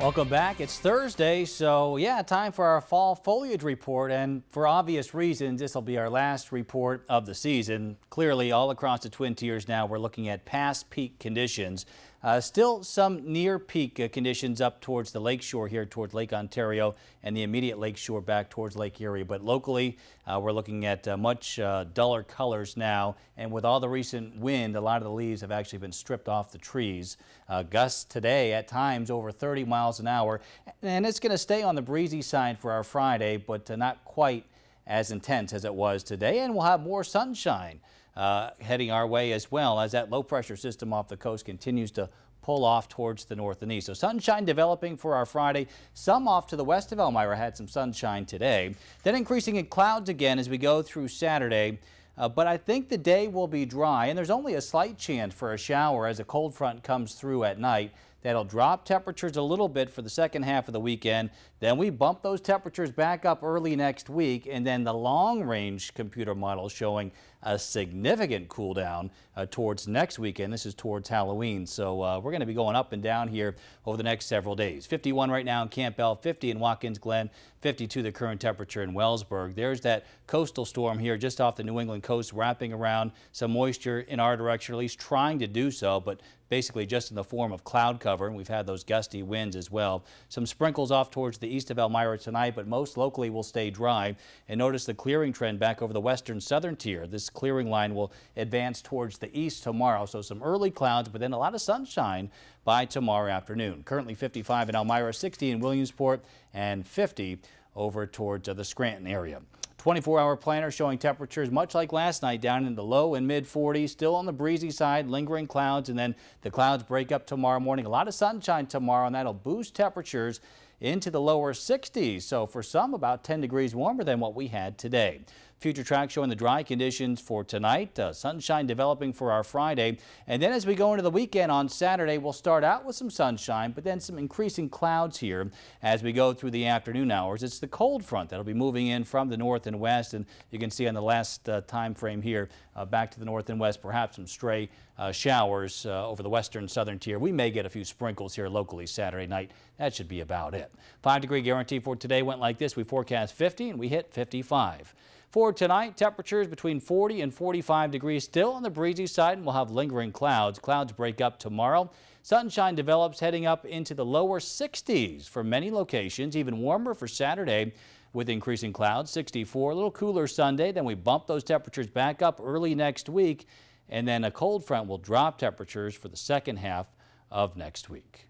Welcome back. It's Thursday, so yeah, time for our fall foliage report. And for obvious reasons, this will be our last report of the season. Clearly, all across the Twin Tiers now, we're looking at past peak conditions. Uh, still some near peak uh, conditions up towards the lakeshore here towards Lake Ontario and the immediate lakeshore back towards Lake Erie. But locally, uh, we're looking at uh, much uh, duller colors now. And with all the recent wind, a lot of the leaves have actually been stripped off the trees. Uh, gusts today at times over 30 miles miles an hour, and it's going to stay on the breezy side for our Friday, but not quite as intense as it was today, and we'll have more sunshine uh, heading our way as well as that low pressure system off the coast continues to pull off towards the north and east. So sunshine developing for our Friday. Some off to the west of Elmira had some sunshine today. Then increasing in clouds again as we go through Saturday. Uh, but I think the day will be dry and there's only a slight chance for a shower as a cold front comes through at night. That'll drop temperatures a little bit for the second half of the weekend. Then we bump those temperatures back up early next week, and then the long range computer model showing a significant cool down uh, towards next weekend. This is towards Halloween, so uh, we're going to be going up and down here over the next several days. 51 right now in Campbell, 50 in Watkins Glen, 52 the current temperature in Wellsburg. There's that coastal storm here just off the New England coast wrapping around some moisture in our direction, at least trying to do so, but basically just in the form of cloud cover cover, and we've had those gusty winds as well. Some sprinkles off towards the east of Elmira tonight, but most locally will stay dry. And notice the clearing trend back over the western southern tier. This clearing line will advance towards the east tomorrow, so some early clouds, but then a lot of sunshine by tomorrow afternoon. Currently 55 in Elmira, 60 in Williamsport, and 50 over towards uh, the Scranton area. 24-hour planner showing temperatures much like last night down in the low and mid 40s, still on the breezy side, lingering clouds, and then the clouds break up tomorrow morning. A lot of sunshine tomorrow, and that'll boost temperatures into the lower 60s. So for some, about 10 degrees warmer than what we had today. Future track showing the dry conditions for tonight. Uh, sunshine developing for our Friday. And then as we go into the weekend on Saturday, we'll start out with some sunshine, but then some increasing clouds here as we go through the afternoon hours. It's the cold front that'll be moving in from the north and west. And you can see on the last uh, time frame here, uh, back to the north and west, perhaps some stray uh, showers uh, over the western southern tier. We may get a few sprinkles here locally Saturday night. That should be about it bit. 5 degree guarantee for today went like this. We forecast 50 and we hit 55. For tonight, temperatures between 40 and 45 degrees still on the breezy side and we'll have lingering clouds. Clouds break up tomorrow. Sunshine develops heading up into the lower 60s for many locations, even warmer for Saturday with increasing clouds, 64. A little cooler Sunday, then we bump those temperatures back up early next week, and then a cold front will drop temperatures for the second half of next week.